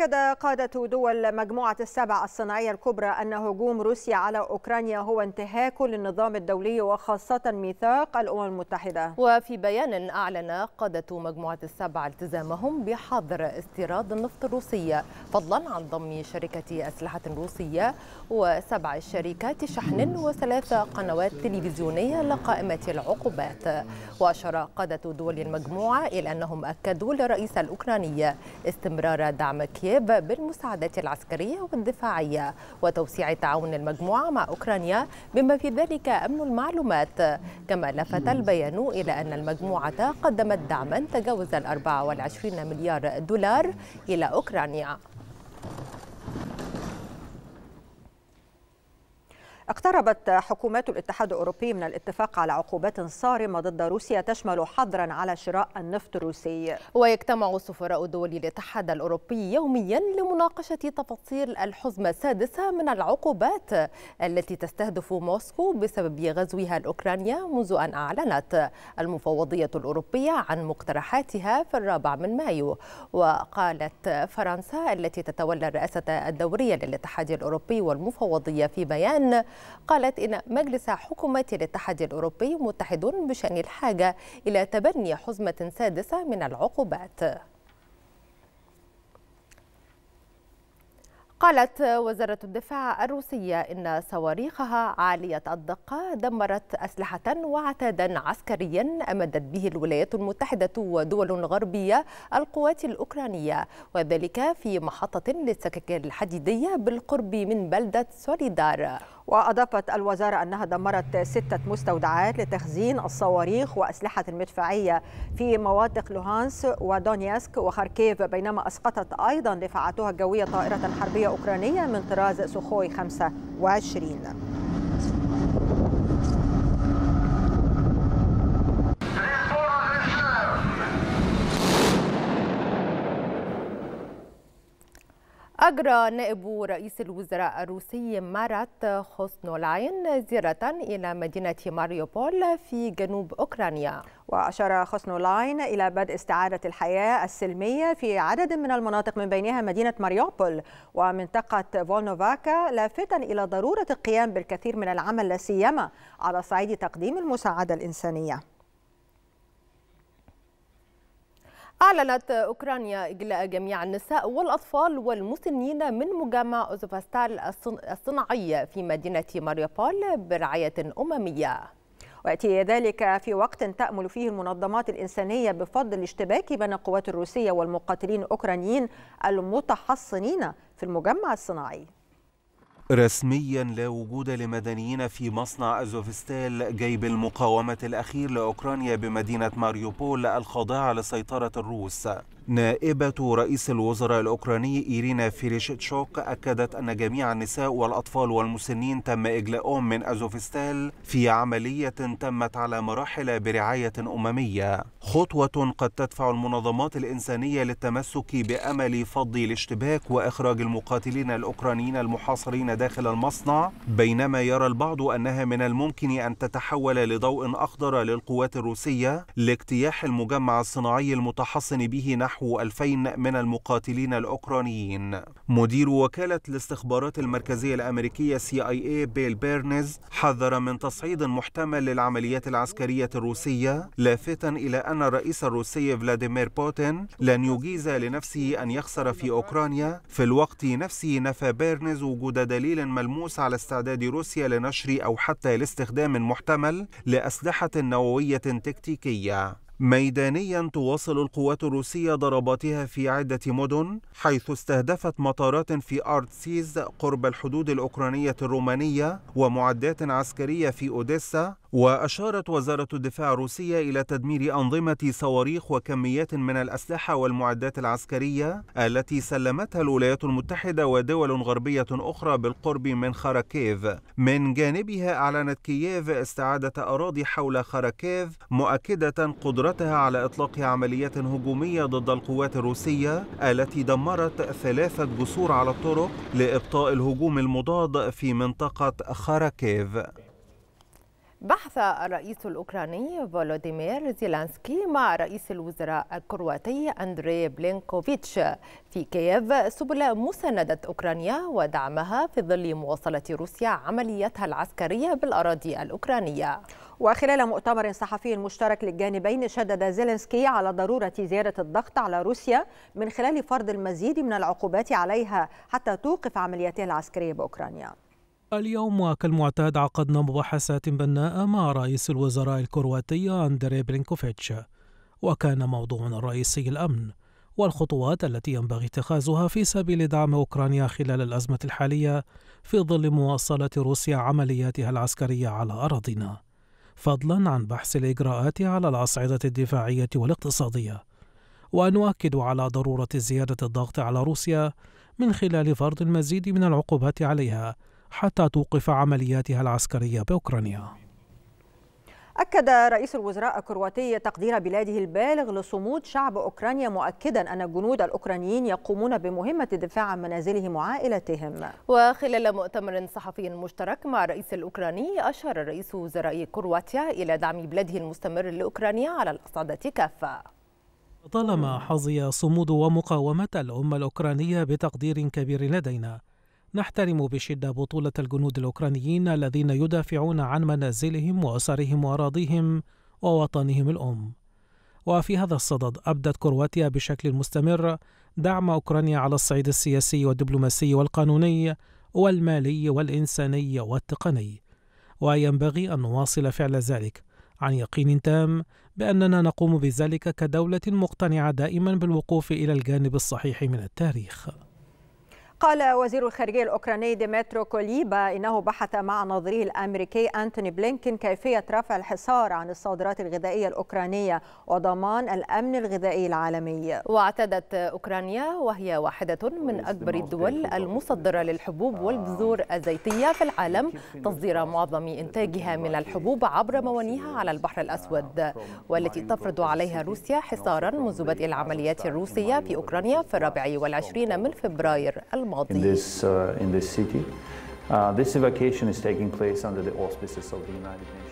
أكد قادة دول مجموعة السبع الصناعية الكبرى أن هجوم روسيا على أوكرانيا هو انتهاك للنظام الدولي وخاصة ميثاق الأمم المتحدة وفي بيان أعلن قادة مجموعة السبع التزامهم بحظر استيراد النفط الروسي فضلا عن ضم شركة أسلحة روسية وسبع شركات شحن وثلاث قنوات تلفزيونية لقائمة العقوبات وأشار قادة دول المجموعة إلى أنهم أكدوا لرئيس الأوكراني استمرار دعم كي كييف بالمساعدات العسكرية والدفاعية وتوسيع تعاون المجموعة مع أوكرانيا بما في ذلك أمن المعلومات كما لفت البيان إلى أن المجموعة قدمت دعما تجاوز ال 24 مليار دولار إلى أوكرانيا اقتربت حكومات الاتحاد الأوروبي من الاتفاق على عقوبات صارمة ضد روسيا تشمل حظرا على شراء النفط الروسي ويجتمع سفراء دول الاتحاد الأوروبي يوميا لمناقشة تفاصيل الحزمة السادسة من العقوبات التي تستهدف موسكو بسبب غزوها لأوكرانيا منذ أن أعلنت المفوضية الأوروبية عن مقترحاتها في الرابع من مايو وقالت فرنسا التي تتولى الرئاسة الدورية للاتحاد الأوروبي والمفوضية في بيان قالت إن مجلس حكومة الاتحاد الأوروبي متحد بشأن الحاجة إلى تبني حزمة سادسة من العقوبات قالت وزارة الدفاع الروسية إن صواريخها عالية الدقة دمرت أسلحة وعتادا عسكريا أمدت به الولايات المتحدة ودول غربية القوات الأوكرانية وذلك في محطة للسكك الحديدية بالقرب من بلدة سوليدار وأضافت الوزارة أنها دمرت ستة مستودعات لتخزين الصواريخ وأسلحة المدفعية في مواطق لوهانس ودونيسك وخاركيف بينما أسقطت أيضا دفاعاتها الجوية طائرة حربية أوكرانية من طراز سوخوي 25 أجرى نائب رئيس الوزراء الروسي مارات خوسنولاين زيارة إلى مدينة ماريوبول في جنوب أوكرانيا وأشار خوسنولاين إلى بدء استعادة الحياة السلمية في عدد من المناطق من بينها مدينة ماريوبول ومنطقة فولنوفاكا لافتا إلى ضرورة القيام بالكثير من العمل لا سيما على صعيد تقديم المساعدة الإنسانية أعلنت أوكرانيا إجلاء جميع النساء والأطفال والمسنين من مجمع أوزوفاستال الصناعي في مدينة ماريوبول برعاية أممية ويأتي ذلك في وقت تأمل فيه المنظمات الإنسانية بفضل الاشتباك بين القوات الروسية والمقاتلين الأوكرانيين المتحصنين في المجمع الصناعي رسميا لا وجود لمدنيين في مصنع أزوفستال جيب المقاومة الأخير لأوكرانيا بمدينة ماريوبول الخاضعة لسيطرة الروس نائبة رئيس الوزراء الأوكراني إيرينا فيريشتشوك أكدت أن جميع النساء والأطفال والمسنين تم إجلاؤهم من أزوفستال في عملية تمت على مراحل برعاية أممية خطوة قد تدفع المنظمات الإنسانية للتمسك بأمل فض الاشتباك وإخراج المقاتلين الأوكرانيين المحاصرين داخل المصنع بينما يرى البعض أنها من الممكن أن تتحول لضوء أخضر للقوات الروسية لاجتياح المجمع الصناعي المتحصن به نحو نحو 2000 من المقاتلين الأوكرانيين مدير وكالة الاستخبارات المركزية الأمريكية CIA بيل بيرنز حذر من تصعيد محتمل للعمليات العسكرية الروسية لافتا إلى أن الرئيس الروسي فلاديمير بوتين لن يجيز لنفسه أن يخسر في أوكرانيا في الوقت نفسه نفى بيرنز وجود دليل ملموس على استعداد روسيا لنشر أو حتى لاستخدام محتمل لأسلحة نووية تكتيكية ميدانيا تواصل القوات الروسية ضرباتها في عدة مدن حيث استهدفت مطارات في أرتسيز قرب الحدود الأوكرانية الرومانية ومعدات عسكرية في أوديسا وأشارت وزارة الدفاع الروسية إلى تدمير أنظمة صواريخ وكميات من الأسلحة والمعدات العسكرية التي سلمتها الولايات المتحدة ودول غربية أخرى بالقرب من خاركيف من جانبها أعلنت كييف استعادة أراضي حول خاركيف مؤكدة قدرة قدرتها على إطلاق عمليات هجومية ضد القوات الروسية التي دمرت ثلاثة جسور على الطرق لإبطاء الهجوم المضاد في منطقة خاراكيف بحث الرئيس الأوكراني فولوديمير زيلانسكي مع رئيس الوزراء الكرواتي أندري بلينكوفيتش في كييف سبل مساندة أوكرانيا ودعمها في ظل مواصلة روسيا عملياتها العسكرية بالأراضي الأوكرانية وخلال مؤتمر صحفي مشترك للجانبين شدد زيلنسكي على ضرورة زيادة الضغط على روسيا من خلال فرض المزيد من العقوبات عليها حتى توقف عملياتها العسكرية بأوكرانيا اليوم وكالمعتاد عقدنا مباحثات بناءة مع رئيس الوزراء الكرواتي أندري بلينكوفيتش وكان موضوعنا الرئيسي الأمن والخطوات التي ينبغي اتخاذها في سبيل دعم أوكرانيا خلال الأزمة الحالية في ظل مواصلة روسيا عملياتها العسكرية على أراضنا فضلا عن بحث الإجراءات على الأصعدة الدفاعية والاقتصادية ونؤكد على ضرورة زيادة الضغط على روسيا من خلال فرض المزيد من العقوبات عليها حتى توقف عملياتها العسكرية بأوكرانيا أكد رئيس الوزراء الكرواتي تقدير بلاده البالغ لصمود شعب أوكرانيا مؤكدا أن الجنود الأوكرانيين يقومون بمهمة الدفاع عن منازلهم وعائلتهم وخلال مؤتمر صحفي مشترك مع الرئيس الأوكراني أشار رئيس وزراء كرواتيا إلى دعم بلاده المستمر لأوكرانيا على الأصعدة كافة طالما حظي صمود ومقاومة الأمة الأوكرانية بتقدير كبير لدينا نحترم بشدة بطولة الجنود الأوكرانيين الذين يدافعون عن منازلهم وأسرهم وأراضيهم ووطنهم الأم. وفي هذا الصدد أبدت كرواتيا بشكل مستمر دعم أوكرانيا على الصعيد السياسي والدبلوماسي والقانوني والمالي والإنساني والتقني. وينبغي أن نواصل فعل ذلك عن يقين تام بأننا نقوم بذلك كدولة مقتنعة دائما بالوقوف إلى الجانب الصحيح من التاريخ. قال وزير الخارجية الأوكراني ديمترو كوليبا إنه بحث مع نظيره الأمريكي أنتوني بلينكين كيفية رفع الحصار عن الصادرات الغذائية الأوكرانية وضمان الأمن الغذائي العالمي واعتدت أوكرانيا وهي واحدة من أكبر الدول المصدرة للحبوب والبذور الزيتية في العالم تصدير معظم إنتاجها من الحبوب عبر موانيها على البحر الأسود والتي تفرض عليها روسيا حصارا منذ بدء العمليات الروسية في أوكرانيا في الرابع والعشرين من فبراير about in the... this uh, in this city. Uh, this evacuation is taking place under the auspices of the United Nations.